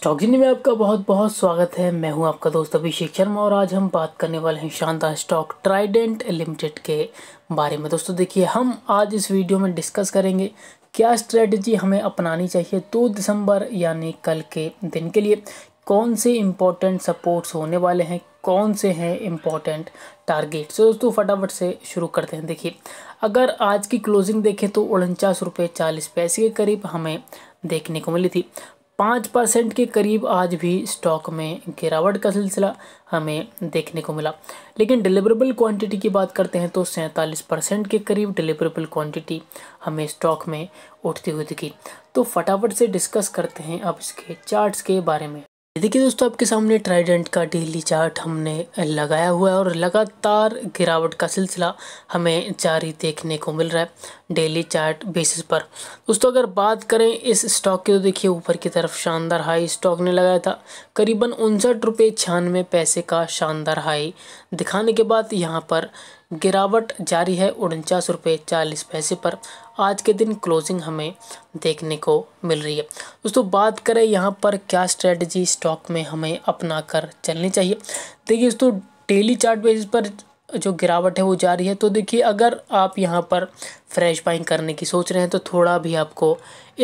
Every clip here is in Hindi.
स्टॉक स्टॉकिन में आपका बहुत बहुत स्वागत है मैं हूं आपका दोस्त अभिषेक शर्मा और आज हम बात करने वाले हैं शानदार स्टॉक ट्राइडेंट लिमिटेड के बारे में दोस्तों देखिए हम आज इस वीडियो में डिस्कस करेंगे क्या स्ट्रेटजी हमें अपनानी चाहिए दो दिसंबर यानी कल के दिन के लिए कौन से इम्पोर्टेंट सपोर्ट्स होने वाले हैं कौन से हैं इम्पॉर्टेंट टारगेट सो दोस्तों फटाफट से शुरू करते हैं देखिए अगर आज की क्लोजिंग देखें तो उनचास रुपये चालीस पैसे के करीब हमें देखने को मिली थी पाँच परसेंट के करीब आज भी स्टॉक में गिरावट का सिलसिला हमें देखने को मिला लेकिन डिलीवरेबल क्वांटिटी की बात करते हैं तो सैंतालीस परसेंट के करीब डिलीवरेबल क्वांटिटी हमें स्टॉक में उठती हुई दिखी तो फटाफट से डिस्कस करते हैं अब इसके चार्ट्स के बारे में देखिए दोस्तों आपके सामने ट्राइडेंट का डेली चार्ट हमने लगाया हुआ है और लगातार गिरावट का सिलसिला हमें जारी देखने को मिल रहा है डेली चार्ट बेसिस पर दोस्तों अगर बात करें इस स्टॉक की तो देखिए ऊपर की तरफ शानदार हाई स्टॉक ने लगाया था करीबन उनसठ रुपये छियानवे पैसे का शानदार हाई दिखाने के बाद यहाँ पर गिरावट जारी है उनचास रुपये चालीस पैसे पर आज के दिन क्लोजिंग हमें देखने को मिल रही है दोस्तों बात करें यहाँ पर क्या स्ट्रेटजी स्टॉक में हमें अपना कर चलनी चाहिए देखिए दोस्तों डेली चार्ट बेसिस पर जो गिरावट है वो जारी है तो देखिए अगर आप यहाँ पर फ्रेश बाइंग करने की सोच रहे हैं तो थोड़ा भी आपको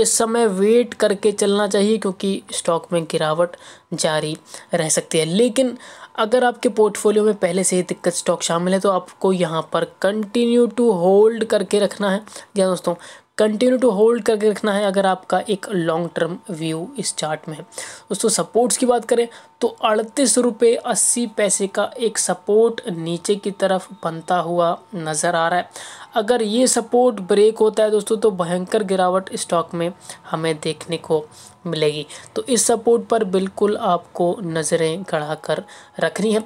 इस समय वेट करके चलना चाहिए क्योंकि स्टॉक में गिरावट जारी रह सकती है लेकिन अगर आपके पोर्टफोलियो में पहले से ही दिक्कत स्टॉक शामिल है तो आपको यहाँ पर कंटिन्यू टू होल्ड करके रखना है या दोस्तों कंटिन्यू टू होल्ड करके रखना है अगर आपका एक लॉन्ग टर्म व्यू इस चार्ट में है दोस्तों सपोर्ट्स की बात करें तो अड़तीस रुपये अस्सी पैसे का एक सपोर्ट नीचे की तरफ बनता हुआ नज़र आ रहा है अगर ये सपोर्ट ब्रेक होता है दोस्तों तो भयंकर गिरावट स्टॉक में हमें देखने को मिलेगी तो इस सपोर्ट पर बिल्कुल आपको नज़रें गढ़ा कर रखनी है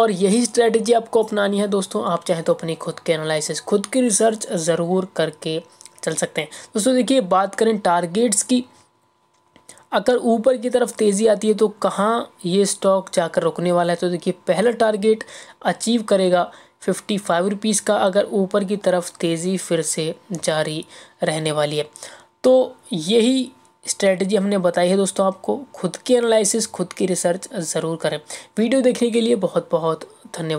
और यही स्ट्रैटेजी आपको अपनानी है दोस्तों आप चाहें तो अपनी खुद के एनालिसिस खुद की रिसर्च ज़रूर करके चल सकते हैं दोस्तों देखिए बात करें टारगेट्स की अगर ऊपर की तरफ तेज़ी आती है तो कहाँ ये स्टॉक जाकर रुकने वाला है तो देखिए पहला टारगेट अचीव करेगा फिफ्टी फाइव रुपीज़ का अगर ऊपर की तरफ तेज़ी फिर से जारी रहने वाली है तो यही स्ट्रेटजी हमने बताई है दोस्तों आपको खुद की एनालिसिस खुद की रिसर्च ज़रूर करें वीडियो देखने के लिए बहुत बहुत धन्यवाद